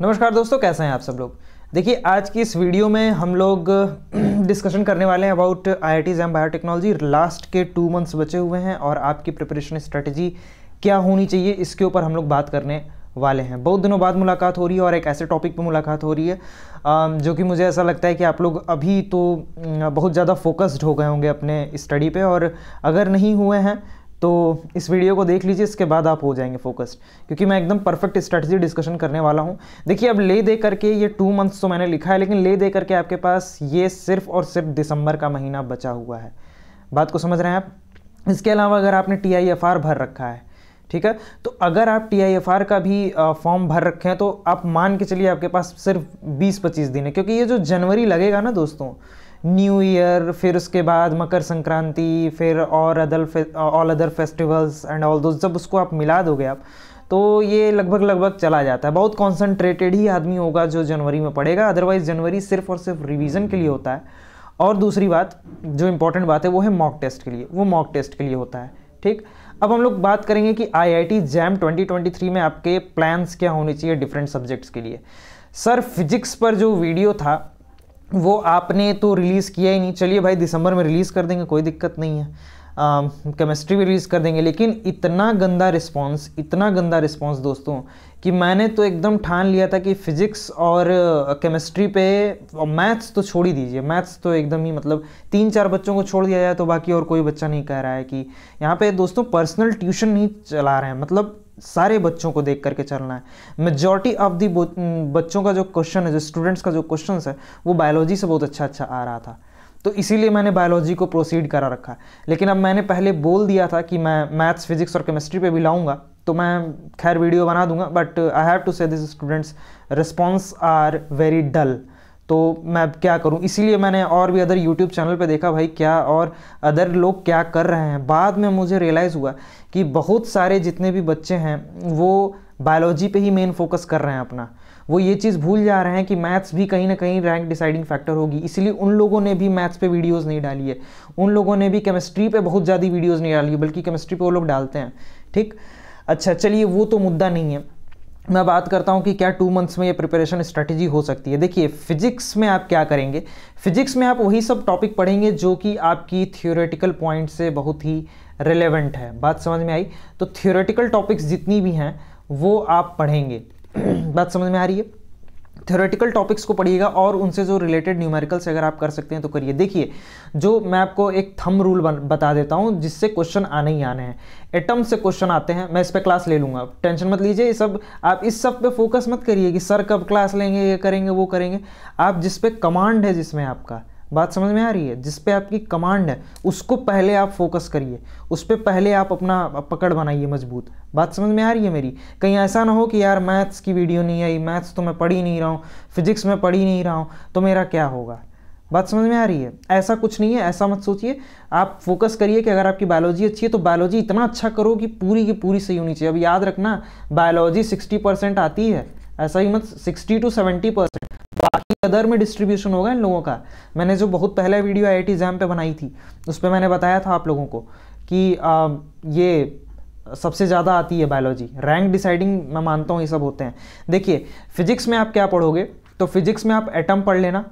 नमस्कार दोस्तों कैसे हैं आप सब लोग देखिए आज की इस वीडियो में हम लोग डिस्कशन करने वाले हैं about I I biotechnology last के टू मंथ्स बचे हुए हैं और आपकी प्रिपरेशन स्ट्रेटजी क्या होनी चाहिए इसके ऊपर हम लोग बात करने वाले हैं बहुत दिनों बाद मुलाकात हो रही है और एक ऐसे टॉपिक पर मुलाकात हो रही है जो कि मुझे ऐसा लगता है कि आप लोग अभी तो बहुत ज़्यादा फोकस्ड हो गए होंगे अपने स्टडी पर और अगर नहीं हुए हैं तो इस वीडियो को देख लीजिए इसके बाद आप हो जाएंगे फोकस्ड क्योंकि मैं एकदम परफेक्ट स्ट्रेटजी डिस्कशन करने वाला हूँ देखिए अब ले दे करके ये टू मंथ्स तो मैंने लिखा है लेकिन ले दे करके आपके पास ये सिर्फ और सिर्फ दिसंबर का महीना बचा हुआ है बात को समझ रहे हैं आप इसके अलावा अगर आपने टी भर रखा है ठीक है तो अगर आप टी का भी फॉर्म भर रखे हैं तो आप मान के चलिए आपके पास सिर्फ बीस पच्चीस दिन है क्योंकि ये जो जनवरी लगेगा ना दोस्तों न्यू ईयर फिर उसके बाद मकर संक्रांति फिर और other all other festivals and all दो जब उसको आप मिला दोगे आप तो ये लगभग लगभग चला जाता है बहुत कॉन्सेंट्रेटेड ही आदमी होगा जो जनवरी में पढ़ेगा अदरवाइज जनवरी सिर्फ और सिर्फ रिविजन के लिए होता है और दूसरी बात जो इम्पोर्टेंट बात है वो है मॉक टेस्ट के लिए वो मॉक टेस्ट के लिए होता है ठीक अब हम लोग बात करेंगे कि आईआईटी जैम 2023 में आपके प्लान्स क्या होने चाहिए डिफरेंट सब्जेक्ट्स के लिए सर फिजिक्स पर जो वीडियो था वो आपने तो रिलीज़ किया ही नहीं चलिए भाई दिसंबर में रिलीज़ कर देंगे कोई दिक्कत नहीं है केमिस्ट्री भी रिलीज़ कर देंगे लेकिन इतना गंदा रिस्पॉन्स इतना गंदा रिस्पॉन्स दोस्तों कि मैंने तो एकदम ठान लिया था कि फिज़िक्स और केमिस्ट्री पे और मैथ्स तो छोड़ ही दीजिए मैथ्स तो एकदम ही मतलब तीन चार बच्चों को छोड़ दिया जाए तो बाकी और कोई बच्चा नहीं कह रहा है कि यहाँ पे दोस्तों पर्सनल ट्यूशन नहीं चला रहे हैं मतलब सारे बच्चों को देख करके चलना है मेजोरिटी ऑफ दी बच्चों का जो क्वेश्चन है जो स्टूडेंट्स का जो क्वेश्चन है वो बायोलॉजी से बहुत अच्छा अच्छा आ रहा था तो इसीलिए मैंने बायोलॉजी को प्रोसीड करा रखा लेकिन अब मैंने पहले बोल दिया था कि मैं मैथ्स फिजिक्स और केमिस्ट्री पे भी लाऊंगा तो मैं खैर वीडियो बना दूंगा but I have to say this students response are very dull तो मैं क्या करूं इसीलिए मैंने और भी अदर यूट्यूब चैनल पे देखा भाई क्या और अदर लोग क्या कर रहे हैं बाद में मुझे रियलाइज़ हुआ कि बहुत सारे जितने भी बच्चे हैं वो बायोलॉजी पे ही मेन फोकस कर रहे हैं अपना वो ये चीज़ भूल जा रहे हैं कि मैथ्स भी कहीं ना कहीं रैंक डिसाइडिंग फैक्टर होगी इसलिए उन लोगों ने भी मैथ्स पे वीडियोस नहीं डाली है उन लोगों ने भी केमिस्ट्री पे बहुत ज़्यादा वीडियोस नहीं डाली बल्कि केमिस्ट्री पे वो लोग डालते हैं ठीक अच्छा चलिए वो तो मुद्दा नहीं है मैं बात करता हूँ कि क्या टू मंथ्स में ये प्रिपरेशन स्ट्रैटेजी हो सकती है देखिए फिजिक्स में आप क्या करेंगे फिजिक्स में आप वही सब टॉपिक पढ़ेंगे जो कि आपकी थियोरेटिकल पॉइंट से बहुत ही रिलेवेंट है बात समझ में आई तो थियोरेटिकल टॉपिक्स जितनी भी हैं वो आप पढ़ेंगे बात समझ में आ रही है थ्योरेटिकल टॉपिक्स को पढ़िएगा और उनसे जो रिलेटेड न्यूमेरिकल्स अगर आप कर सकते हैं तो करिए देखिए जो मैं आपको एक थम रूल बता देता हूँ जिससे क्वेश्चन आने ही आने हैं एटम से क्वेश्चन आते हैं मैं इस पर क्लास ले लूँगा टेंशन मत लीजिए ये सब आप इस सब पे फोकस मत करिए कि सर कब क्लास लेंगे ये करेंगे वो करेंगे आप जिस पे कमांड है जिसमें आपका बात समझ में आ रही है जिस पे आपकी कमांड है उसको पहले आप फोकस करिए उस पर पहले आप अपना पकड़ बनाइए मजबूत बात समझ में आ रही है मेरी कहीं ऐसा ना हो कि यार मैथ्स की वीडियो नहीं आई मैथ्स तो मैं पढ़ ही नहीं रहा हूँ फिजिक्स में पढ़ ही नहीं रहा हूँ तो मेरा क्या होगा बात समझ में आ रही है ऐसा कुछ नहीं है ऐसा मत सोचिए आप फोकस करिए कि अगर आपकी बायोलॉजी अच्छी है तो बायोलॉजी इतना अच्छा करो कि पूरी की पूरी सही होनी चाहिए अब याद रखना बायोलॉजी सिक्सटी परसेंट आती है ऐसा ही मत सिक्सटी टू सेवेंटी परसेंट बाकी अदर में डिस्ट्रीब्यूशन होगा इन लोगों का मैंने जो बहुत पहला वीडियो आई आई एग्जाम पे बनाई थी उस पर मैंने बताया था आप लोगों को कि आ, ये सबसे ज़्यादा आती है बायोलॉजी रैंक डिसाइडिंग मैं मानता हूँ ये सब होते हैं देखिए फिजिक्स में आप क्या पढ़ोगे तो फिजिक्स में आप एटम पढ़ लेना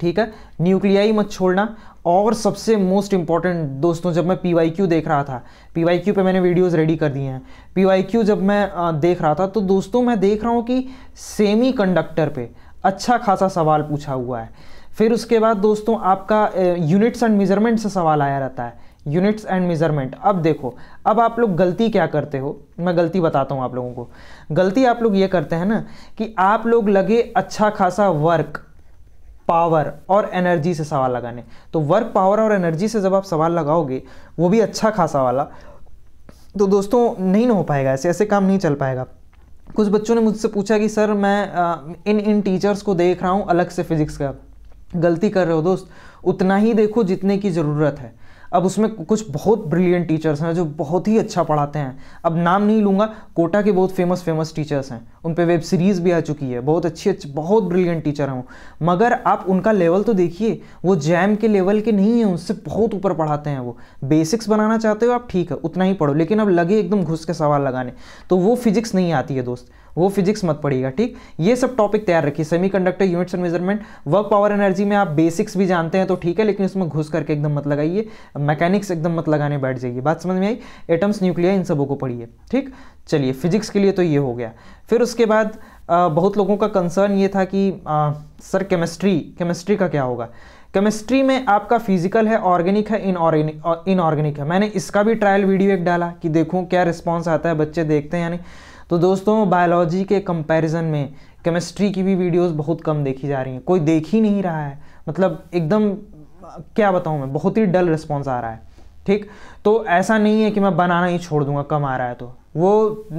ठीक है न्यूक्लियाई मत छोड़ना और सबसे मोस्ट इंपॉर्टेंट दोस्तों जब मैं पी देख रहा था पी वाई पे मैंने वीडियोस रेडी कर दिए हैं पी जब मैं देख रहा था तो दोस्तों मैं देख रहा हूँ कि सेमी कंडक्टर पर अच्छा खासा सवाल पूछा हुआ है फिर उसके बाद दोस्तों आपका यूनिट्स एंड मेजरमेंट से सवाल आया रहता है यूनिट्स एंड मेजरमेंट अब देखो अब आप लोग गलती क्या करते हो मैं गलती बताता हूँ आप लोगों को गलती आप लोग ये करते हैं ना कि आप लोग लगे अच्छा खासा वर्क पावर और एनर्जी से सवाल लगाने तो वर्क पावर और एनर्जी से जब आप सवाल लगाओगे वो भी अच्छा खासा वाला तो दोस्तों नहीं ना हो पाएगा ऐसे ऐसे काम नहीं चल पाएगा कुछ बच्चों ने मुझसे पूछा कि सर मैं आ, इन इन टीचर्स को देख रहा हूँ अलग से फिजिक्स का गलती कर रहे हो दोस्त उतना ही देखो जितने की ज़रूरत है अब उसमें कुछ बहुत ब्रिलियंट टीचर्स हैं जो बहुत ही अच्छा पढ़ाते हैं अब नाम नहीं लूँगा कोटा के बहुत फेमस फेमस टीचर्स हैं उन पर वेब सीरीज़ भी आ चुकी है बहुत अच्छी अच्छी बहुत ब्रिलियंट टीचर हैं वो मगर आप उनका लेवल तो देखिए वो जैम के लेवल के नहीं हैं उनसे बहुत ऊपर पढ़ाते हैं वो बेसिक्स बनाना चाहते हो आप ठीक है उतना ही पढ़ो लेकिन अब लगे एकदम घुस के सवाल लगाने तो वो फिजिक्स नहीं आती है दोस्त वो फिजिक्स मत पढ़िएगा ठीक ये सब टॉपिक तैयार रखिए semiconductor units and measurement work power energy में आप बेसिक्स भी जानते हैं तो ठीक है लेकिन उसमें घुस करके एकदम मत लगाइए मैकेनिक्स एकदम मत लगाने बैठ जाइए बात समझ में आई एटम्स न्यूक्लियर इन सबों को पढ़िए ठीक चलिए फिजिक्स के लिए तो ये हो गया फिर उसके बाद आ, बहुत लोगों का कंसर्न ये था कि आ, सर केमिस्ट्री केमिस्ट्री का क्या होगा केमिस्ट्री में आपका फिजिकल है ऑर्गेनिक है इनऑर्गेनिक इनऑर्गेनिक है मैंने इसका भी ट्रायल वीडियो एक डाला कि देखूं क्या रिस्पांस आता है बच्चे देखते हैं यानी तो दोस्तों बायोलॉजी के कंपैरिजन में केमिस्ट्री की भी वीडियोस बहुत कम देखी जा रही हैं कोई देख ही नहीं रहा है मतलब एकदम क्या बताऊँ मैं बहुत ही डल रिस्पॉन्स आ रहा है ठीक तो ऐसा नहीं है कि मैं बनाना ही छोड़ दूंगा कम आ रहा है तो वो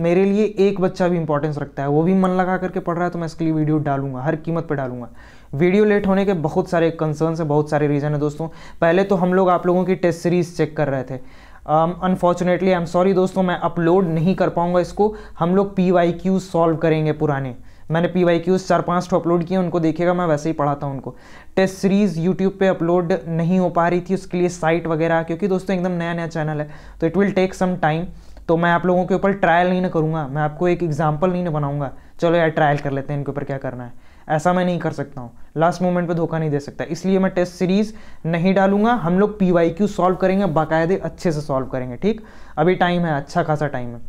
मेरे लिए एक बच्चा भी इंपॉर्टेंस रखता है वो भी मन लगा करके पढ़ रहा है तो मैं इसके लिए वीडियो डालूंगा हर कीमत पे डालूंगा वीडियो लेट होने के बहुत सारे कंसर्न्स हैं बहुत सारे रीज़न है दोस्तों पहले तो हम लोग आप लोगों की टेस्ट सीरीज़ चेक कर रहे थे अनफॉर्चुनेटली आई एम सॉरी दोस्तों मैं अपलोड नहीं कर पाऊँगा इसको हम लोग पी वाई क्यूज सॉल्व करेंगे पुराने मैंने पी वाई क्यूज चार पाँच ठो अपलोड किए उनको देखिएगा मैं वैसे ही पढ़ाता हूँ उनको टेस्ट सीरीज़ यूट्यूब पे अपलोड नहीं हो पा रही थी उसके लिए साइट वगैरह क्योंकि दोस्तों एकदम नया नया चैनल है तो it will take some time तो मैं आप लोगों के ऊपर ट्रायल नहीं ना करूँगा मैं आपको एक एग्जाम्पल नहीं ना बनाऊँगा चलो यार ट्रायल कर लेते हैं इनके ऊपर क्या करना है ऐसा मैं नहीं कर सकता हूँ लास्ट मोमेंट पे धोखा नहीं दे सकता इसलिए मैं टेस्ट सीरीज़ नहीं डालूंगा हम लोग पी वाई क्यू सॉल्व करेंगे बाकायदे अच्छे से सॉल्व करेंगे ठीक अभी टाइम है अच्छा खासा टाइम है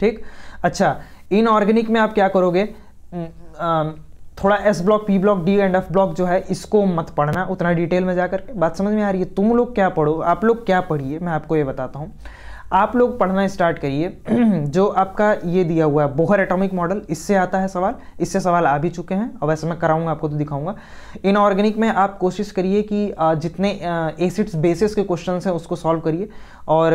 ठीक अच्छा इनऑर्गेनिक में आप क्या करोगे थोड़ा S block P block D and F block जो है इसको मत पढ़ना उतना डिटेल में जा करके बात समझ में आ रही है तुम लोग क्या पढ़ो आप लोग क्या पढ़िए मैं आपको ये बताता हूँ आप लोग पढ़ना स्टार्ट करिए जो आपका ये दिया हुआ है बोहर एटॉमिक मॉडल इससे आता है सवाल इससे सवाल आ भी चुके हैं और वैसे मैं कराऊंगा आपको तो दिखाऊंगा इनऑर्गेनिक में आप कोशिश करिए कि जितने एसिड्स बेसिस के क्वेश्चन हैं उसको सॉल्व करिए और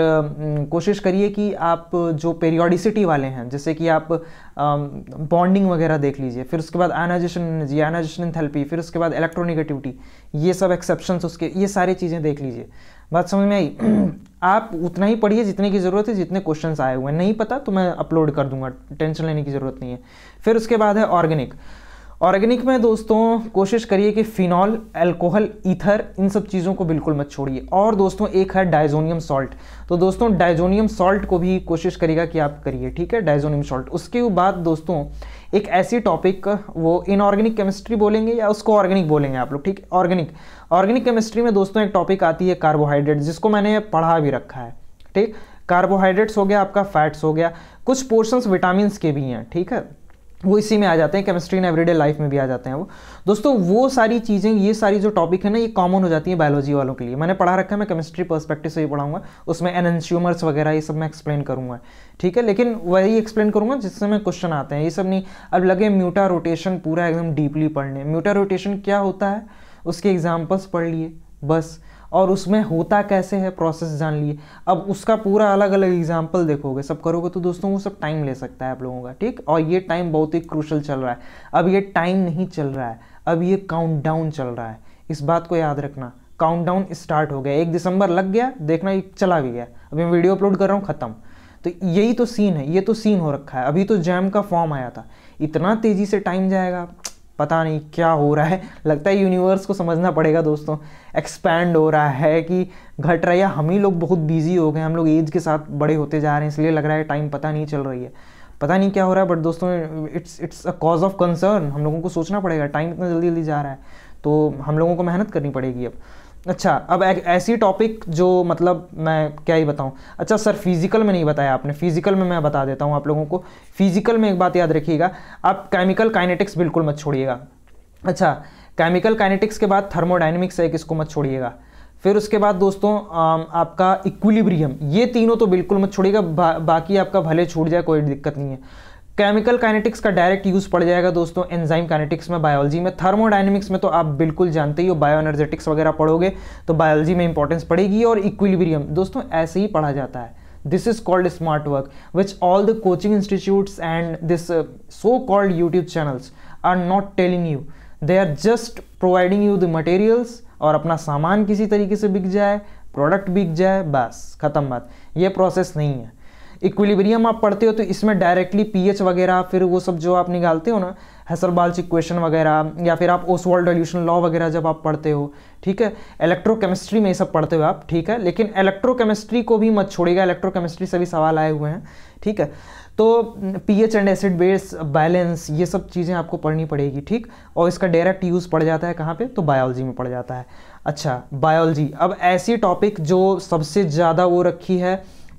कोशिश करिए कि आप जो पेरियोडिसिटी वाले हैं जैसे कि आप बॉन्डिंग वगैरह देख लीजिए फिर उसके बाद एनाजेशन एनर्जी एनाजेशन थेरेपी फिर उसके बाद इलेक्ट्रोनिगेटिविटी ये सब एक्सेप्शन उसके ये सारी चीज़ें देख लीजिए बात समझ में आई आप उतना ही पढ़िए जितने की ज़रूरत है जितने क्वेश्चन आए हुए हैं नहीं पता तो मैं अपलोड कर दूंगा टेंशन लेने की ज़रूरत नहीं है फिर उसके बाद है ऑर्गेनिक ऑर्गेनिक में दोस्तों कोशिश करिए कि फिनॉल अल्कोहल ईथर इन सब चीज़ों को बिल्कुल मत छोड़िए और दोस्तों एक है डायजोनियम सॉल्ट तो दोस्तों डायजोनियम सॉल्ट को भी कोशिश करिएगा कि आप करिए ठीक है डायजोनियम सॉल्ट उसके बाद दोस्तों एक ऐसी टॉपिक वो इनऑर्गेनिक केमिस्ट्री बोलेंगे या उसको ऑर्गेनिक बोलेंगे आप लोग ठीक है ऑर्गेनिक ऑर्गेनिक केमिस्ट्री में दोस्तों एक टॉपिक आती है कार्बोहाइड्रेट जिसको मैंने पढ़ा भी रखा है ठीक कार्बोहाइड्रेट्स हो गया आपका फैट्स हो गया कुछ पोर्शंस विटामिन के भी हैं ठीक है वो इसी में आ जाते हैं केमिस्ट्री इन एवरीडे लाइफ में भी आ जाते हैं वो दोस्तों वो सारी चीज़ें ये सारी जो टॉपिक है ना ये कॉमन हो जाती है बायोलॉजी वालों के लिए मैंने पढ़ा रखा है मैं केमिस्ट्री पर्सपेक्टिव से ही पढ़ाऊंगा उसमें एनएनश्यूमर्स वगैरह ये सब मैं एक्सप्लेन करूंगा ठीक है लेकिन वही एक्सप्लेन करूंगा जिससे मैं क्वेश्चन आते हैं ये सब नहीं अब लगे म्यूटा रोटेशन पूरा एकदम डीपली पढ़ने म्यूटा रोटेशन क्या होता है उसके एग्ज़ाम्पल्स पढ़ लिए बस और उसमें होता कैसे है प्रोसेस जान लिए अब उसका पूरा अलग अलग एग्जाम्पल देखोगे सब करोगे तो दोस्तों वो सब टाइम ले सकता है आप लोगों का ठीक और ये टाइम बहुत ही क्रूशल चल रहा है अब ये टाइम नहीं चल रहा है अब ये डाउन चल रहा है इस बात को याद रखना डाउन स्टार्ट हो गया एक दिसंबर लग गया देखना एक चला भी गया अभी मैं वीडियो अपलोड कर रहा हूँ ख़त्म तो यही तो सीन है ये तो सीन हो रखा है अभी तो जैम का फॉर्म आया था इतना तेज़ी से टाइम जाएगा पता नहीं क्या हो रहा है लगता है यूनिवर्स को समझना पड़ेगा दोस्तों एक्सपैंड हो रहा है कि घट रहा है या हम ही लोग बहुत बिजी हो गए हम लोग एज के साथ बड़े होते जा रहे हैं इसलिए लग रहा है टाइम पता नहीं चल रही है पता नहीं क्या हो रहा है बट दोस्तों it's it's a cause of concern हम लोगों को सोचना पड़ेगा टाइम इतना जल्दी जल्दी जा रहा है तो हम लोगों को मेहनत करनी पड़ेगी अब अच्छा अब ए, ऐसी टॉपिक जो मतलब मैं क्या ही बताऊं अच्छा सर फिज़िकल में नहीं बताया आपने फिज़िकल में मैं बता देता हूं आप लोगों को फिज़िकल में एक बात याद रखिएगा आप केमिकल काइनेटिक्स बिल्कुल मत छोड़िएगा अच्छा केमिकल काइनेटिक्स के बाद थर्मोडाइनमिक्स है इसको मत छोड़िएगा फिर उसके बाद दोस्तों आपका इक्विलिब्रियम ये तीनों तो बिल्कुल मत छोड़िएगा बा, बाकी आपका भले छूट जाए कोई दिक्कत नहीं है केमिकल काइनेटिक्स का डायरेक्ट यूज़ पड़ जाएगा दोस्तों एंजाइम काइनेटिक्स में बायोलॉजी में थर्मोडाइनमिक्स में तो आप बिल्कुल जानते ही हो बायो एनर्जेटिक्स वगैरह पढ़ोगे तो बायोलॉजी में इंपॉर्टेंस पड़ेगी और इक्विलिब्रियम दोस्तों ऐसे ही पढ़ा जाता है this is called smart work which all the coaching institutes and this so called YouTube channels are not telling you they are just providing you the materials और अपना सामान किसी तरीके से बिक जाए प्रोडक्ट बिक जाए बस ख़त्म बात ये प्रोसेस नहीं है इक्विलिब्रियम आप पढ़ते हो तो इसमें डायरेक्टली पीएच वगैरह फिर वो सब जो आप निकालते हो ना हैसरबाल्च इक्वेशन वगैरह या फिर आप ओसवाल डोल्यूशन लॉ वगैरह जब आप पढ़ते हो ठीक है इलेक्ट्रोकेमिस्ट्री में ये सब पढ़ते हो आप ठीक है लेकिन इलेक्ट्रोकेमिस्ट्री को भी मत छोड़ेगा इलेक्ट्रोकेमिस्ट्री से भी सवाल आए हुए हैं ठीक है तो pH and acid base balance ये सब चीज़ें आपको पढ़नी पड़ेगी ठीक और इसका डायरेक्ट यूज़ पड़ जाता है कहाँ पे तो बायोलॉजी में पड़ जाता है अच्छा बायोलॉजी अब ऐसी टॉपिक जो सबसे ज़्यादा वो रखी है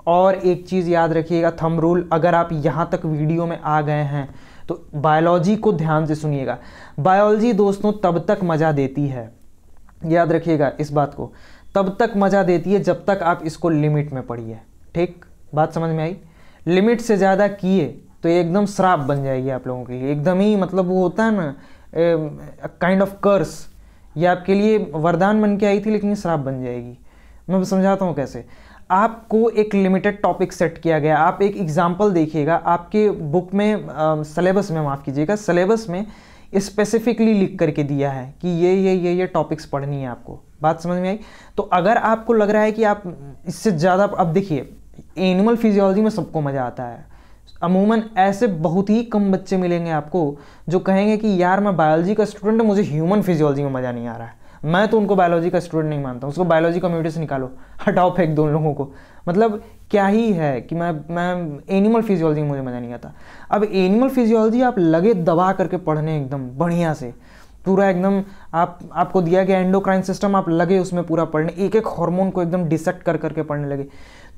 और एक चीज़ याद रखिएगा थम रूल अगर आप यहाँ तक वीडियो में आ गए हैं तो बायोलॉजी को ध्यान से सुनिएगा बायोलॉजी दोस्तों तब तक मज़ा देती है याद रखिएगा इस बात को तब तक मज़ा देती है जब तक आप इसको लिमिट में पढ़िए ठीक बात समझ में आई लिमिट से ज़्यादा किए तो एकदम श्राप बन जाएगी आप लोगों के लिए एकदम ही मतलब वो होता है ना काइंड ऑफ कर्स ये आपके लिए वरदान बन के आई थी लेकिन श्राप बन जाएगी मैं समझाता हूँ कैसे आपको एक लिमिटेड टॉपिक सेट किया गया आप एक एग्जाम्पल देखिएगा आपके बुक में सलेबस में माफ़ कीजिएगा सलेबस में स्पेसिफिकली लिख करके दिया है कि ये ये ये ये टॉपिक्स पढ़नी है आपको बात समझ में आई तो अगर आपको लग रहा है कि आप इससे ज़्यादा अब देखिए एनिमल फिजियोलॉजी में सबको मज़ा आता है अमूमन ऐसे बहुत ही कम बच्चे मिलेंगे आपको जो कहेंगे कि यार मैं बायोलॉजी का स्टूडेंट हूँ मुझे ह्यूमन फिजियोलॉजी में मज़ा नहीं आ रहा है मैं तो उनको बायोलॉजी का स्टूडेंट नहीं मानता उसको बायोलॉजी कम्युनिटी से निकालो हटाओ फेंक दो उन लोगों को मतलब क्या ही है कि मैं मैं एनिमल फिजियोलॉजी में मुझे मज़ा नहीं आता अब एनिमल फिजियोलॉजी आप लगे दबा करके पढ़ने एकदम बढ़िया से पूरा एकदम आप आपको दिया गया एंडोक्राइन सिस्टम आप लगे उसमें पूरा पढ़ने एक एक हार्मोन को एकदम डिसेक्ट कर करके पढ़ने लगे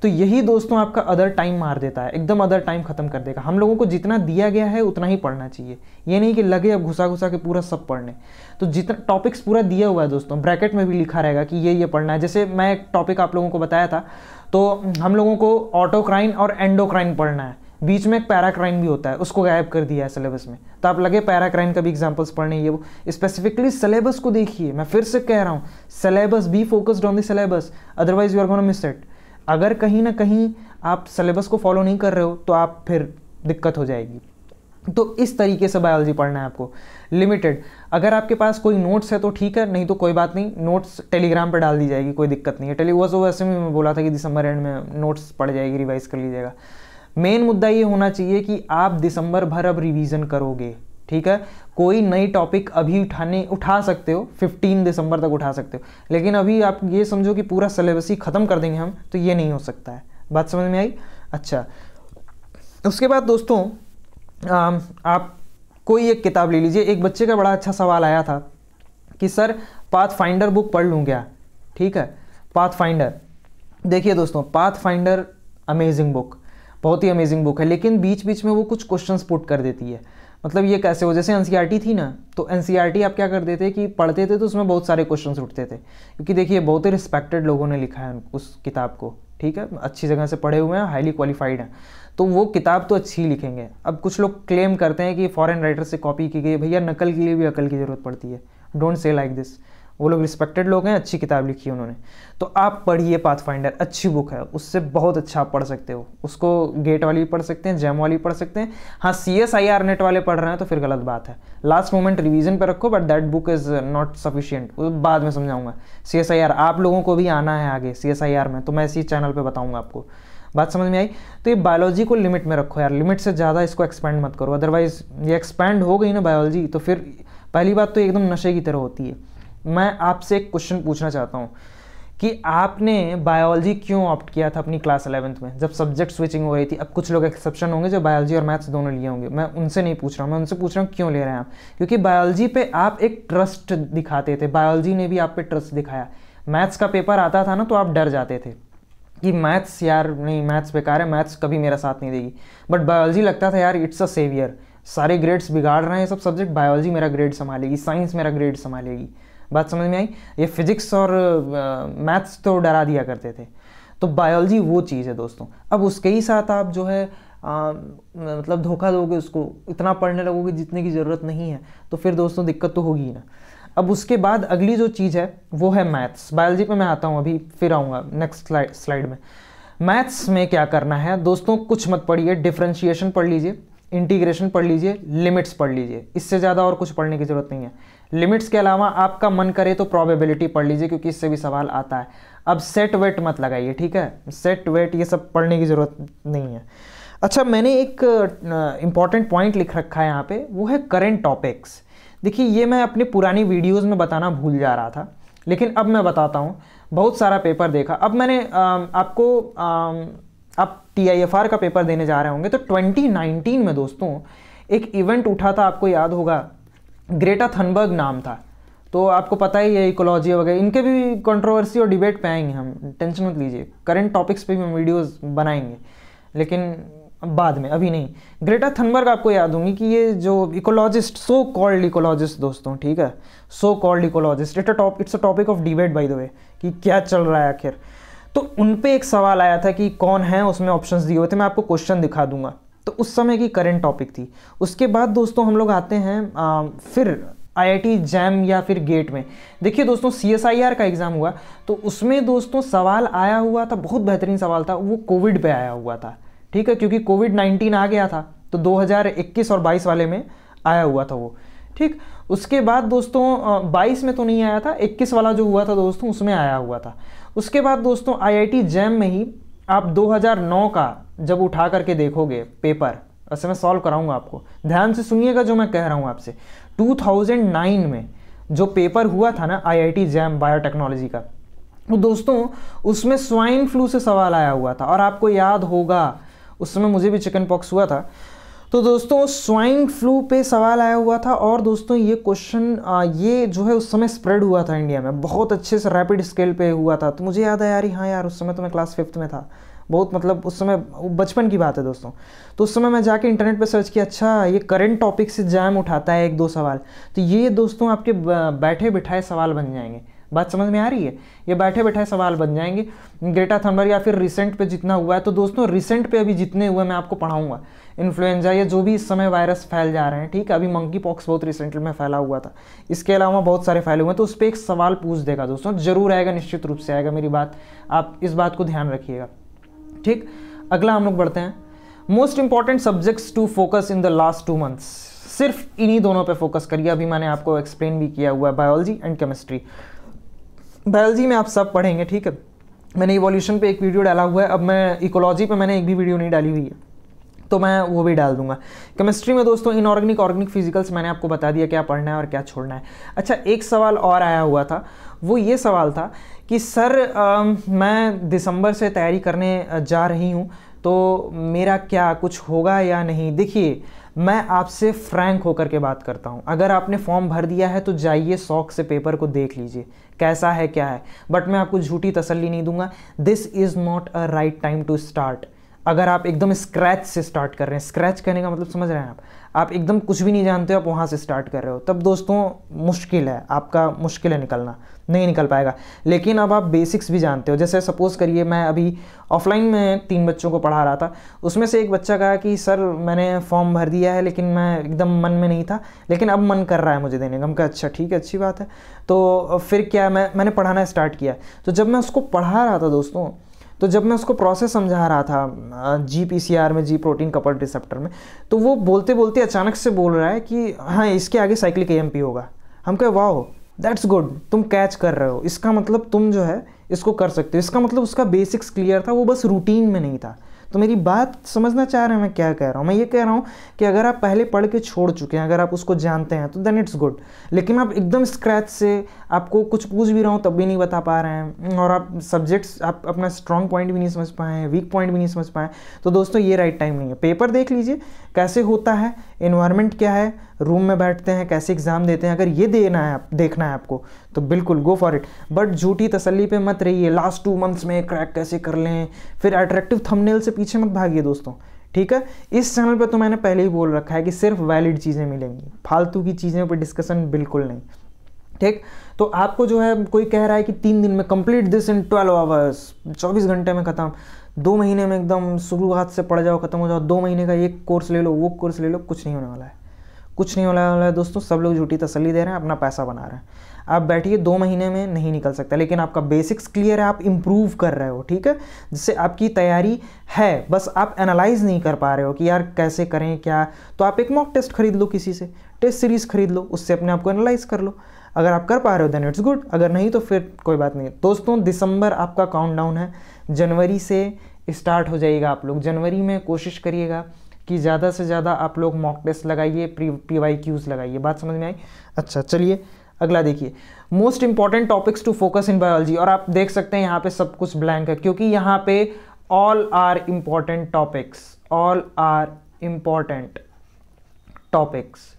तो यही दोस्तों आपका अदर टाइम मार देता है एकदम अदर टाइम ख़त्म कर देगा हम लोगों को जितना दिया गया है उतना ही पढ़ना चाहिए ये नहीं कि लगे अब घुसा घुसा के पूरा सब पढ़ने तो जितना टॉपिक्स पूरा दिया हुआ है दोस्तों ब्रैकेट में भी लिखा रहेगा कि ये ये पढ़ना है जैसे मैं एक टॉपिक आप लोगों को बताया था तो हम लोगों को ऑटोक्राइन और एंडोक्राइन पढ़ना है बीच में एक पैराक्राइन भी होता है उसको गायब कर दिया है सिलेबस में तो आप लगे पैराक्राइन का भी एग्जाम्पल्स पढ़ने ये वो स्पेसिफिकली सिलेबस को देखिए मैं फिर से कह रहा हूँ syllabus be focused on the syllabus otherwise you are gonna miss it अगर कहीं ना कहीं आप सिलेबस को फॉलो नहीं कर रहे हो तो आप फिर दिक्कत हो जाएगी तो इस तरीके से बायोलॉजी पढ़ना है आपको लिमिटेड अगर आपके पास कोई नोट्स है तो ठीक है नहीं तो कोई बात नहीं नोट्स टेलीग्राम पर डाल दी जाएगी कोई दिक्कत नहीं है टेली वो तो वैसे वैसे में बोला था कि दिसंबर एंड में नोट्स पड़ जाएगी रिवाइज़ कर लीजिएगा मेन मुद्दा ये होना चाहिए कि आप दिसंबर भर अब रिवीजन करोगे ठीक है कोई नई टॉपिक अभी उठाने उठा सकते हो 15 दिसंबर तक उठा सकते हो लेकिन अभी आप ये समझो कि पूरा सिलेबस ही ख़त्म कर देंगे हम तो ये नहीं हो सकता है बात समझ में आई अच्छा उसके बाद दोस्तों आ, आप कोई एक किताब ले लीजिए एक बच्चे का बड़ा अच्छा सवाल आया था कि सर पाथ फाइंडर बुक पढ़ लूँ क्या ठीक है पाथ फाइंडर देखिए दोस्तों पाथ फाइंडर अमेजिंग बुक बहुत ही अमेजिंग बुक है लेकिन बीच बीच में वो कुछ क्वेश्चंस पुट कर देती है मतलब ये कैसे हो जैसे एन e थी ना तो एन e आप क्या कर देते कि पढ़ते थे तो उसमें बहुत सारे क्वेश्चन उठते थे क्योंकि देखिए बहुत ही रिस्पेक्टेड लोगों ने लिखा है उस किताब को ठीक है अच्छी जगह से पढ़े हुए हैं हाईली क्वालिफाइड हैं तो वो किताब तो अच्छी लिखेंगे अब कुछ लोग क्लेम करते हैं कि फॉरेन राइटर से कॉपी की गई भैया नकल के लिए भी अकल की ज़रूरत पड़ती है डोंट से लाइक दिस वो लोग रिस्पेक्टेड लोग हैं अच्छी किताब लिखी है उन्होंने तो आप पढ़िए पाथफाइंडर अच्छी बुक है उससे बहुत अच्छा आप पढ़ सकते हो उसको गेट वाली भी पढ़ सकते हैं जैम वाली पढ़ सकते हैं हाँ C S I R NET वाले पढ़ रहे हैं तो फिर गलत बात है लास्ट मोमेंट रिवीजन पर रखो but that book is not sufficient बाद में समझाऊंगा सी एस आई आर आप लोगों को भी आना है आगे सी एस आई आर में तो मैं इसी चैनल पर बताऊँगा आपको बात समझ में आई तो ये बायोलॉजी को लिमिट में रखो यार लिमिट से ज़्यादा इसको एक्सपेंड मत करो अदरवाइज़ ये एक्सपेंड हो गई ना बायोलॉजी तो फिर पहली बात तो एकदम नशे की तरह होती है मैं आपसे एक क्वेश्चन पूछना चाहता हूँ कि आपने बायोलॉजी क्यों ऑप्ट किया था अपनी क्लास अलेवंथ में जब सब्जेक्ट स्विचिंग हो रही थी अब कुछ लोग एक्सेप्शन होंगे जो बायोलॉजी और मैथ्स दोनों लिए होंगे मैं उनसे नहीं पूछ रहा हूँ मैं उनसे पूछ रहा हूँ क्यों ले रहे हैं आप क्योंकि बायोलॉजी पे आप एक ट्रस्ट दिखाते थे बायोलॉजी ने भी आप पे ट्रस्ट दिखाया मैथ्स का पेपर आता था ना तो आप डर जाते थे कि मैथ्स यार नहीं मैथ्स बेकार है मैथ्स कभी मेरा साथ नहीं देगी बट बायोलॉजी लगता था यार इट्स अ सेवियर सारे ग्रेड्स बिगाड़ रहे हैं सब सब्जेक्ट बायोलॉजी मेरा ग्रेड संभालेगी साइंस मेरा ग्रेड संभालेगी बात समझ में आई ये फिजिक्स और मैथ्स तो डरा दिया करते थे तो बायोलॉजी वो चीज़ है दोस्तों अब उसके ही साथ आप जो है आ, मतलब धोखा दोगे उसको इतना पढ़ने लगोगे जितने की ज़रूरत नहीं है तो फिर दोस्तों दिक्कत तो होगी ना अब उसके बाद अगली जो चीज़ है वो है मैथ्स बायोलॉजी पे मैं आता हूँ अभी फिर आऊँगा नेक्स्ट स्लाइड में मैथ्स में क्या करना है दोस्तों कुछ मत पढ़िए डिफ्रेंशिएशन पढ़ लीजिए इंटीग्रेशन पढ़ लीजिए लिमिट्स पढ़ लीजिए इससे ज़्यादा और कुछ पढ़ने की ज़रूरत नहीं है लिमिट्स के अलावा आपका मन करे तो प्रोबेबिलिटी पढ़ लीजिए क्योंकि इससे भी सवाल आता है अब सेट वेट मत लगाइए ठीक है सेट वेट ये सब पढ़ने की ज़रूरत नहीं है अच्छा मैंने एक इम्पॉर्टेंट पॉइंट लिख रखा है यहाँ पे वो है करेंट टॉपिक्स देखिए ये मैं अपनी पुरानी वीडियोस में बताना भूल जा रहा था लेकिन अब मैं बताता हूँ बहुत सारा पेपर देखा अब मैंने आ, आपको आ, आप आर का पेपर देने जा रहे होंगे तो 2019 में दोस्तों एक इवेंट उठा था आपको याद होगा ग्रेटा थनबर्ग नाम था तो आपको पता ही है इकोलॉजी वगैरह इनके भी कंट्रोवर्सी और डिबेट पे आएंगे हम टेंशन मत लीजिए करंट टॉपिक्स पे भी हम वीडियोस बनाएंगे लेकिन बाद में अभी नहीं ग्रेटा थनबर्ग आपको याद होंगी कि ये जो इकोलॉजिस्ट सो कॉल्ड इकोलॉजिस्ट दोस्तों ठीक है so called ecologist it a top it's a topic of debate by the way कि क्या चल रहा है आखिर तो उन पे एक सवाल आया था कि कौन है उसमें ऑप्शंस दिए हुए थे मैं आपको क्वेश्चन दिखा दूंगा तो उस समय की करंट टॉपिक थी उसके बाद दोस्तों हम लोग आते हैं आ, फिर आईआईटी जैम या फिर गेट में देखिए दोस्तों सी का एग्ज़ाम हुआ तो उसमें दोस्तों सवाल आया हुआ था बहुत बेहतरीन सवाल था वो कोविड पे आया हुआ था ठीक है क्योंकि कोविड 19 आ गया था तो 2021 और 22 वाले में आया हुआ था वो ठीक उसके बाद दोस्तों 22 में तो नहीं आया था 21 वाला जो हुआ था दोस्तों उसमें आया हुआ था उसके बाद दोस्तों आईआईटी जैम में ही आप 2009 का जब उठा करके देखोगे पेपर ऐसे मैं सॉल्व कराऊंगा आपको ध्यान से सुनिएगा जो मैं कह रहा हूँ आपसे 2009 में जो पेपर हुआ था ना आई जैम बायोटेक्नोलॉजी का तो दोस्तों उसमें स्वाइन फ्लू से सवाल आया हुआ था और आपको याद होगा उसमें मुझे भी चिकन पॉक्स हुआ था तो दोस्तों स्वाइन फ्लू पे सवाल आया हुआ था और दोस्तों ये क्वेश्चन ये जो है उस समय स्प्रेड हुआ था इंडिया में बहुत अच्छे से रैपिड स्केल पे हुआ था तो मुझे याद है यार हाँ यार उस समय तो मैं क्लास फिफ्थ में था बहुत मतलब उस समय बचपन की बात है दोस्तों तो उस समय मैं जाके इंटरनेट पर सर्च किया अच्छा ये करंट टॉपिक से जैम उठाता है एक दो सवाल तो ये दोस्तों आपके बैठे बिठाए सवाल बन जाएंगे बात समझ में आ रही है ये बैठे बैठे सवाल बन जाएंगे ग्रेटा थम्बर या फिर रिसेंट पे जितना हुआ है तो दोस्तों रिसेंट पे अभी जितने हुए मैं आपको पढ़ाऊंगा इन्फ्लुएंजा या जो भी इस समय वायरस फैल जा रहे हैं ठीक है अभी मंकी पॉक्स बहुत रिसेंटली में फैला हुआ था इसके अलावा बहुत सारे फैले हुए हैं तो उस पर एक सवाल पूछ देगा दोस्तों जरूर आएगा निश्चित रूप से आएगा मेरी बात आप इस बात को ध्यान रखिएगा ठीक अगला हम लोग बढ़ते हैं most important subjects to focus in the last two months सिर्फ इन्हीं दोनों पे फोकस करिए अभी मैंने आपको एक्सप्लेन भी किया हुआ है बायोलॉजी एंड केमिस्ट्री बायोलॉजी में आप सब पढ़ेंगे ठीक है मैंने इवोल्यूशन पे एक वीडियो डाला हुआ है अब मैं इकोलॉजी पे मैंने एक भी वीडियो नहीं डाली हुई है तो मैं वो भी डाल दूंगा केमिस्ट्री में दोस्तों इनऑर्गेनिक ऑर्गेनिक फिजिकल्स मैंने आपको बता दिया क्या पढ़ना है और क्या छोड़ना है अच्छा एक सवाल और आया हुआ था वो ये सवाल था कि सर आ, मैं दिसंबर से तैयारी करने जा रही हूँ तो मेरा क्या कुछ होगा या नहीं देखिए मैं आपसे फ्रैंक होकर के बात करता हूँ अगर आपने फॉर्म भर दिया है तो जाइए शौक से पेपर को देख लीजिए कैसा है क्या है बट मैं आपको झूठी तसल्ली नहीं दूंगा this is not a right time to start अगर आप एकदम स्क्रैच से स्टार्ट कर रहे हैं स्क्रैच करने का मतलब समझ रहे हैं आप आप एकदम कुछ भी नहीं जानते हो आप वहाँ से स्टार्ट कर रहे हो तब दोस्तों मुश्किल है आपका मुश्किल है निकलना नहीं निकल पाएगा लेकिन अब आप बेसिक्स भी जानते हो जैसे सपोज़ करिए मैं अभी ऑफलाइन में तीन बच्चों को पढ़ा रहा था उसमें से एक बच्चा कहा कि सर मैंने फॉर्म भर दिया है लेकिन मैं एकदम मन में नहीं था लेकिन अब मन कर रहा है मुझे देने का हम कहा अच्छा ठीक है अच्छी बात है तो फिर क्या मैं मैंने पढ़ाना स्टार्ट किया तो जब मैं उसको पढ़ा रहा था दोस्तों तो जब मैं उसको प्रोसेस समझा रहा था जी पी में जी प्रोटीन कपल रिसेप्टर में तो वो बोलते बोलते अचानक से बोल रहा है कि हाँ इसके आगे साइक्लिक एम होगा हम कहे वाह दैट्स गुड तुम कैच कर रहे हो इसका मतलब तुम जो है इसको कर सकते हो इसका मतलब उसका बेसिक्स क्लियर था वो बस रूटीन में नहीं था तो मेरी बात समझना चाह रहे हैं मैं क्या कह रहा हूँ मैं ये कह रहा हूँ कि अगर आप पहले पढ़ के छोड़ चुके हैं अगर आप उसको जानते हैं तो देन इट्स गुड लेकिन आप एकदम स्क्रैच से आपको कुछ पूछ भी रहा हूँ तब भी नहीं बता पा रहे हैं और आप सब्जेक्ट्स आप अपना स्ट्रॉन्ग पॉइंट भी नहीं समझ पाए हैं वीक पॉइंट भी नहीं समझ पाए तो दोस्तों ये राइट टाइम नहीं है पेपर देख लीजिए कैसे होता है इन्वायरमेंट क्या है रूम में बैठते हैं कैसे एग्ज़ाम देते हैं अगर ये देना है आप देखना है आपको तो बिल्कुल गो फॉर इट बट झूठी तसली पे मत रहिए लास्ट टू मंथ्स में क्रैक कैसे कर लें फिर अट्रैक्टिव थंबनेल से पीछे मत भागिए दोस्तों ठीक है इस चैनल पर तो मैंने पहले ही बोल रखा है कि सिर्फ वैलिड चीज़ें मिलेंगी फालतू की चीज़ों पर डिस्कशन बिल्कुल नहीं ठीक तो आपको जो है कोई कह रहा है कि तीन दिन में complete this in twelve hours चौबीस घंटे में ख़त्म दो महीने में एकदम शुरुआत से पड़ जाओ खत्म हो जाओ दो महीने का एक कोर्स ले लो वो कोर्स ले लो कुछ नहीं होने वाला है कुछ नहीं होने वाला है दोस्तों सब लोग झूठी तसली दे रहे हैं अपना पैसा बना रहे हैं आप बैठिए दो महीने में नहीं निकल सकता लेकिन आपका बेसिक्स क्लियर है आप इम्प्रूव कर रहे हो ठीक है जिससे आपकी तैयारी है बस आप एनालाइज नहीं कर पा रहे हो कि यार कैसे करें क्या तो आप एक मॉक टेस्ट खरीद लो किसी से टेस्ट सीरीज़ खरीद लो उससे अपने आप को एनालाइज कर लो अगर आप कर पा रहे हो देन इट्स गुड अगर नहीं तो फिर कोई बात नहीं दोस्तों दिसंबर आपका काउंटडाउन है जनवरी से स्टार्ट हो जाएगा आप लोग जनवरी में कोशिश करिएगा कि ज़्यादा से ज़्यादा आप लोग मॉक टेस्ट लगाइए पी वाई क्यूज़ लगाइए बात समझ में आई अच्छा चलिए अगला देखिए most important topics to focus in biology और आप देख सकते हैं यहाँ पे सब कुछ ब्लैंक है क्योंकि यहाँ पे all are important topics all are important topics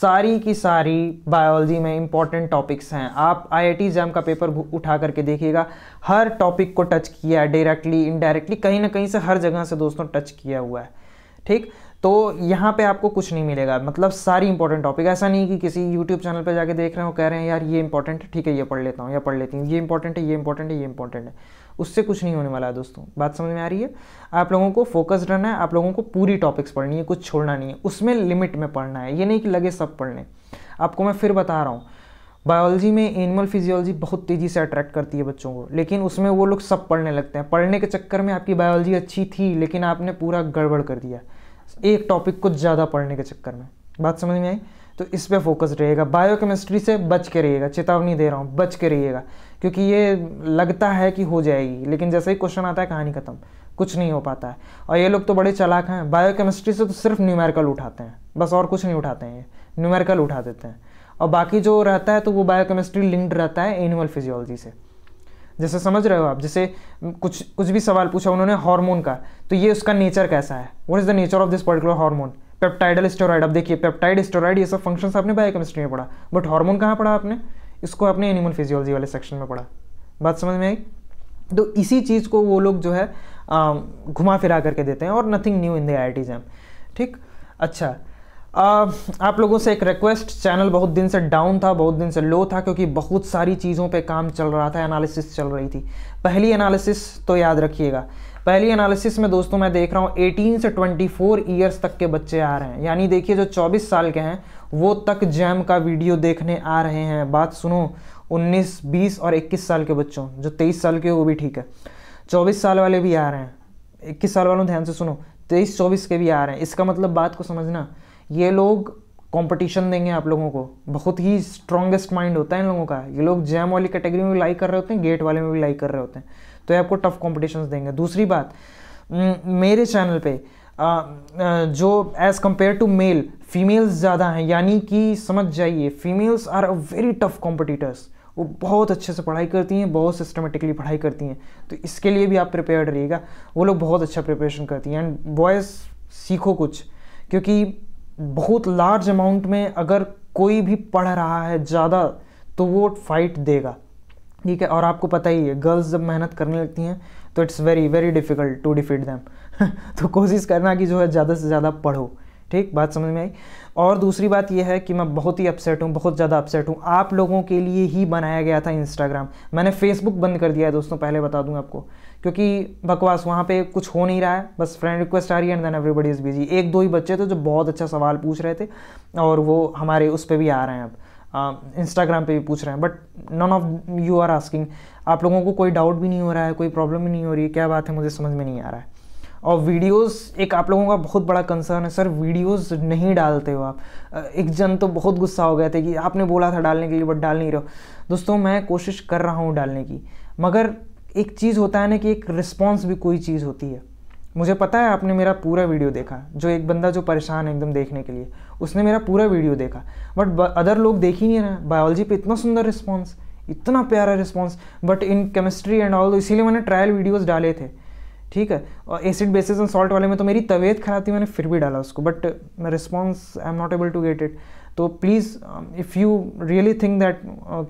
सारी की सारी बायोलॉजी में इंपॉर्टेंट टॉपिक्स हैं आप आईआईटी एग्जाम का पेपर उठा करके देखिएगा हर टॉपिक को टच किया है डायरेक्टली इनडायरेक्टली कहीं ना कहीं से हर जगह से दोस्तों टच किया हुआ है ठीक तो यहाँ पे आपको कुछ नहीं मिलेगा मतलब सारी इंपॉर्टेंट टॉपिक ऐसा नहीं कि किसी यूट्यूब चैनल पे जाके देख रहे हो कह रहे हैं यार ये इंपॉर्टेंट है ठीक है ये पढ़ लेता हूँ या पढ़ लेती हूँ ये इंपॉर्टेंट है ये इंपॉर्टेंट है ये इंपॉर्टेंट है उससे कुछ नहीं होने वाला है दोस्तों बात समझ में आ रही है आप लोगों को फोकस रहना है आप लोगों को पूरी टॉपिक्स पढ़नी है कुछ छोड़ना नहीं है उसमें लिमिट में पढ़ना है ये नहीं कि लगे सब पढ़ने आपको मैं फिर बता रहा हूँ बायोलॉजी में एनिमल फिजियोलॉजी बहुत तेज़ी से अट्रैक्ट करती है बच्चों को लेकिन उसमें वो लोग सब पढ़ने लगते हैं पढ़ने के चक्कर में आपकी बायोलॉजी अच्छी थी लेकिन आपने पूरा गड़बड़ कर दिया एक टॉपिक कुछ ज़्यादा पढ़ने के चक्कर में बात समझ में आई तो इस पर फोकस रहेगा बायोकेमिस्ट्री से बच के रहिएगा चेतावनी दे रहा हूँ बच के रहिएगा क्योंकि ये लगता है कि हो जाएगी लेकिन जैसे ही क्वेश्चन आता है कहानी ख़त्म कुछ नहीं हो पाता है और ये लोग तो बड़े चलाक हैं बायोकेमिस्ट्री से तो सिर्फ न्यूमेरिकल उठाते हैं बस और कुछ नहीं उठाते हैं ये न्यूमेरिकल उठा देते हैं और बाकी जो रहता है तो वो बायोकेमिस्ट्री लिंक्ड रहता है एनिमल फिजियोलॉजी से जैसे समझ रहे हो आप जैसे कुछ कुछ भी सवाल पूछा उन्होंने हार्मोन का तो ये उसका नेचर कैसा है what is the nature of this particular hormone peptidal steroid अब देखिए पेप्टाइड स्टोराइड ये सब फंक्शंस आपने बायोकेमिस्ट्री में पढ़ा बट हार्मोन कहाँ पढ़ा आपने इसको आपने एनिमल फिजियोलॉजी वाले सेक्शन में पढ़ा बात समझ में आई तो इसी चीज़ को वो लोग जो है घुमा फिरा करके देते हैं और nothing new in the I I T ठीक अच्छा आप लोगों से एक रिक्वेस्ट चैनल बहुत दिन से डाउन था बहुत दिन से लो था क्योंकि बहुत सारी चीज़ों पे काम चल रहा था एनालिसिस चल रही थी पहली एनालिसिस तो याद रखिएगा पहली एनालिसिस में दोस्तों मैं देख रहा हूँ 18 से 24 ईयर्स तक के बच्चे आ रहे हैं यानी देखिए जो 24 साल के हैं वो तक जैम का वीडियो देखने आ रहे हैं बात सुनो उन्नीस बीस और इक्कीस साल के बच्चों जो तेईस साल के वो भी ठीक है चौबीस साल वाले भी आ रहे हैं इक्कीस साल वालों ध्यान से सुनो तेईस चौबीस के भी आ रहे हैं इसका मतलब बात को समझना ये लोग कंपटीशन देंगे आप लोगों को बहुत ही स्ट्रॉन्गेस्ट माइंड होता है इन लोगों का ये लोग जैम वाली कैटेगरी में भी लाइक कर रहे होते हैं गेट वाले में भी लाइक कर रहे होते हैं तो ये आपको टफ कॉम्पिटिशन देंगे दूसरी बात हम्म, मेरे चैनल पर जो as compared to male females ज़्यादा हैं यानी कि समझ जाइए females are a very tough competitors वो बहुत अच्छे से पढ़ाई करती हैं बहुत सिस्टमेटिकली पढ़ाई करती हैं तो इसके लिए भी आप प्रिपेयर रहिएगा वो लोग बहुत अच्छा प्रिपरेशन करती हैं एंड बॉयज़ सीखो कुछ क्योंकि बहुत लार्ज अमाउंट में अगर कोई भी पढ़ रहा है ज़्यादा तो वो फाइट देगा ठीक है और आपको पता ही है गर्ल्स जब मेहनत करने लगती हैं तो it's very very difficult to defeat them तो कोशिश करना कि जो है ज़्यादा से ज़्यादा पढ़ो ठीक बात समझ में आई और दूसरी बात यह है कि मैं बहुत ही अपसेट हूँ बहुत ज़्यादा अपसेट हूँ आप लोगों के लिए ही बनाया गया था इंस्टाग्राम मैंने फेसबुक बंद कर दिया है दोस्तों पहले बता दूँ आपको क्योंकि बकवास वहाँ पे कुछ हो नहीं रहा है बस फ्रेंड रिक्वेस्ट आ रही है and then everybody is busy एक दो ही बच्चे थे जो बहुत अच्छा सवाल पूछ रहे थे और वो हमारे उस पर भी आ रहे हैं अब इंस्टाग्राम पे भी पूछ रहे हैं but none of you are asking आप लोगों को कोई डाउट भी नहीं हो रहा है कोई प्रॉब्लम भी नहीं हो रही है क्या बात है मुझे समझ में नहीं आ रहा है और वीडियोस एक आप लोगों का बहुत बड़ा कंसर्न है सर वीडियोस नहीं डालते हो आप एक जन तो बहुत गुस्सा हो गए थे कि आपने बोला था डालने के लिए बट डाल नहीं रहे हो दोस्तों मैं कोशिश कर रहा हूँ डालने की मगर एक चीज़ होता है ना कि एक रिस्पॉन्स भी कोई चीज़ होती है मुझे पता है आपने मेरा पूरा वीडियो देखा जो एक बंदा जो परेशान है एकदम देखने के लिए उसने मेरा पूरा वीडियो देखा बट अदर लोग देख ही नहीं रहे बायोलॉजी पे इतना सुंदर रिस्पॉन्स इतना प्यारा response but in chemistry and all इसीलिए मैंने ट्रायल वीडियोज डाले थे ठीक है और एसिड बेसिस एंड सॉल्ट वाले में तो मेरी तबीयत खराब थी मैंने फिर भी डाला उसको बट मैं response I am not able to get it तो please if you really think that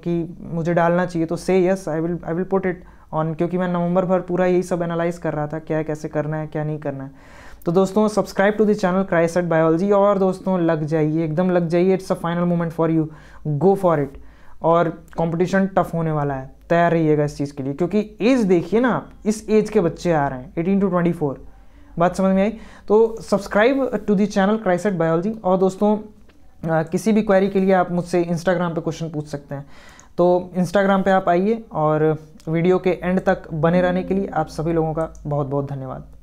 कि मुझे डालना चाहिए तो से yes I will I will put it on क्योंकि मैं नवंबर भर पूरा यही सब एनालाइज कर रहा था क्या कैसे करना है क्या नहीं करना है तो दोस्तों सब्सक्राइब टू द चैनल क्राइसेट बायोलॉजी और दोस्तों लग जाइए एकदम लग जाइए it's a final moment for you go for it और कंपटीशन टफ होने वाला है तैयार रहिएगा इस चीज़ के लिए क्योंकि एज देखिए ना आप इस एज के बच्चे आ रहे हैं एटीन टू ट्वेंटी फोर बात समझ में आई तो सब्सक्राइब टू द चैनल क्राइसेट बायोलॉजी और दोस्तों किसी भी क्वेरी के लिए आप मुझसे इंस्टाग्राम पे क्वेश्चन पूछ सकते हैं तो इंस्टाग्राम पे आप आइए और वीडियो के एंड तक बने रहने के लिए आप सभी लोगों का बहुत बहुत धन्यवाद